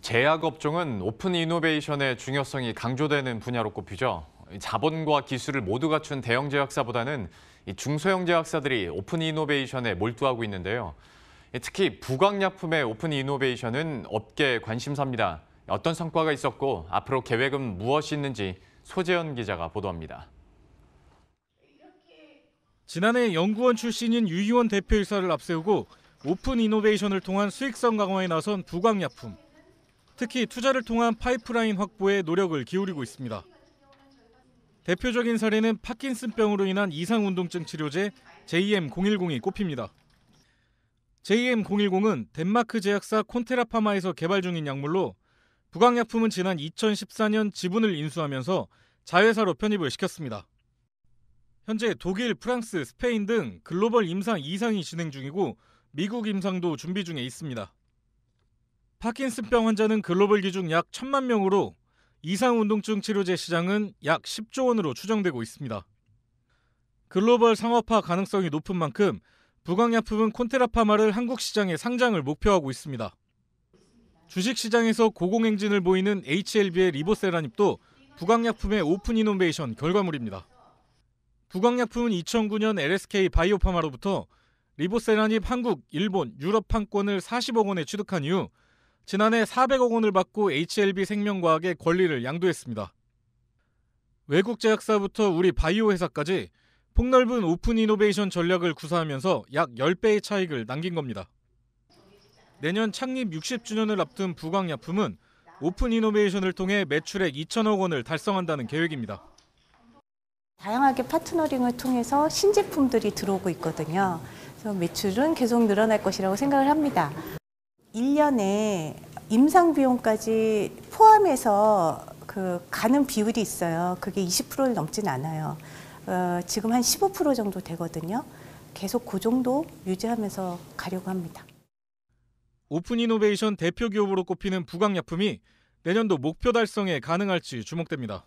제약업종은 오픈 이노베이션의 중요성이 강조되는 분야로 꼽히죠. 자본과 기술을 모두 갖춘 대형 제약사보다는 중소형 제약사들이 오픈 이노베이션에 몰두하고 있는데요. 특히 부강약품의 오픈 이노베이션은 업계 관심사입니다. 어떤 성과가 있었고 앞으로 계획은 무엇이 있는지 소재현 기자가 보도합니다. 지난해 연구원 출신인 유희원 대표 이사를 앞세우고 오픈 이노베이션을 통한 수익성 강화에 나선 부강약품. 특히 투자를 통한 파이프라인 확보에 노력을 기울이고 있습니다. 대표적인 사례는 파킨슨병으로 인한 이상운동증 치료제 JM010이 꼽힙니다. JM010은 덴마크 제약사 콘테라파마에서 개발 중인 약물로 부강약품은 지난 2014년 지분을 인수하면서 자회사로 편입을 시켰습니다. 현재 독일, 프랑스, 스페인 등 글로벌 임상 이상이 진행 중이고 미국 임상도 준비 중에 있습니다. 파킨슨병 환자는 글로벌 기준 약 1천만 명으로 이상 운동증 치료제 시장은 약 10조 원으로 추정되고 있습니다. 글로벌 상업화 가능성이 높은 만큼 부강약품은 콘테라파마를 한국 시장에 상장을 목표하고 있습니다. 주식 시장에서 고공행진을 보이는 HLB의 리보세라닙도 부강약품의 오픈 이노베이션 결과물입니다. 부강약품은 2009년 LSK 바이오파마로부터 리보세라닙 한국, 일본, 유럽 판권을 40억 원에 취득한 이후 지난해 400억 원을 받고 HLB 생명과학의 권리를 양도했습니다. 외국 제약사부터 우리 바이오 회사까지 폭넓은 오픈 이노베이션 전략을 구사하면서 약 10배의 차익을 남긴 겁니다. 내년 창립 60주년을 앞둔 부광약품은 오픈 이노베이션을 통해 매출액 2천억 원을 달성한다는 계획입니다. 다양하게 파트너링을 통해서 신제품들이 들어오고 있거든요. 그래서 매출은 계속 늘어날 것이라고 생각을 합니다. 1년에 임상 비용까지 포함해서 그 가는 비율이 있어요. 그게 20%를 넘진 않아요. 어, 지금 한 15% 정도 되거든요. 계속 그 정도 유지하면서 가려고 합니다. 오픈 이노베이션 대표 기업으로 꼽히는 부강약품이 내년도 목표 달성에 가능할지 주목됩니다.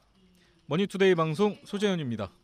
머니투데이 방송 소재현입니다.